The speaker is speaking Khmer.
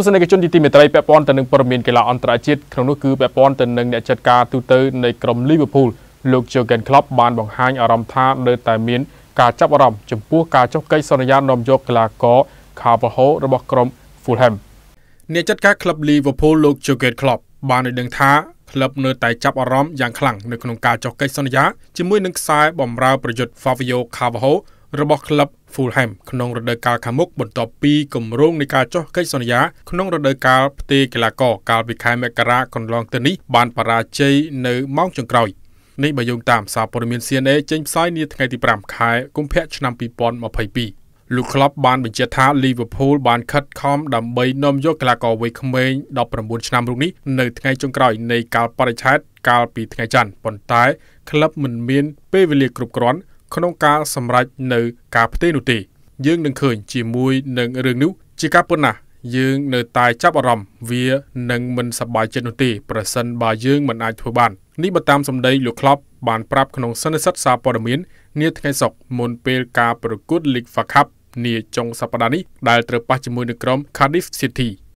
ស្សនិកជនជាទីមេត្រីពាក់ព័ន្ធទៅនឹងព័ត៌មានកីឡាអន្តរជាតិក្នុងនោះគឺពាក់ព័ន្ធទៅនឹងអ្នកចាត់ការទូតនៃក្រុម Liverpool លោក Jurgen Klopp បានបង្ហាញអារម្មណ៍ថានៅតែមានការចាប់អារម្មណ៍ចំពោះការចុះកិច្ចសន្យានាំយកកីឡាករ Carvajal របស់ក្រុម Fulham អ្នកចាត់ការក្លឹប Liverpool លោក Jurgen Klopp បានឲ្យដឹងថាក្លឹបនៅតែចាប់អារម្មណ៍យ៉ាងខ្លាំងនៅក្នុងការចុះកិច្ចសន្យាជាមួយនឹងខ្សែបម្រើប្រយុទ្ធ Fabio Carvajal របស់ក្លឹប Fulham ក្នុងរដូវកាលខាងមុខបន្ទាប់ពីគម្រោងនៃការចុះកិច្ចសន្យា ក្នុងរដូវកាលផ្ទេរកីឡាករកាលពីខែមករាកន្លងទៅនេះបានបរាជ័យនៅម៉ោងចុងក្រោយនេះបើយោងតាមសារព័ត៌មាន CNA ចេញផ្សាយនាថ្ងៃទី5ខែកុម្ភៈឆ្នាំ2022លោកក្លប់បានបញ្ជាក់ថាលីវើពូលបានខិតខំដើម្បីនាំយកកីឡាករវ័យក្មេង19ឆ្នាំរូបនេះនៅថ្ងៃចុងក្រោយនៃកាលបរិច្ឆេទកាលពីថ្ងៃច័ន្ទប៉ុន្តែក្លឹបមិនមានពេលវេលាគ្រប់គ្រាន់ក្នុងការសម្រេចនៅការផ្ទេរនោះទេយើងនឹងឃើញជាមួយនឹងរឿងនេះជាការប៉ុណ្ណាយើងនៅ តែចាប់អារម្មណ៍វានឹងមិនសប្បាយចិត្តនោះទេប្រសិនបើយើងមិនអាចធ្វើបាននេះបើតាមសម្ដីលោកក្លប់បានប្រាប់ក្នុងសន្និសីទសារព័ត៌មាននាថ្ងៃសុក្រមុនពេលការប្រកួត League FA Cup នាចុងសប្តាហ៍នេះដែលត្រូវប៉ះជាមួយនឹងក្រុម Cardiff City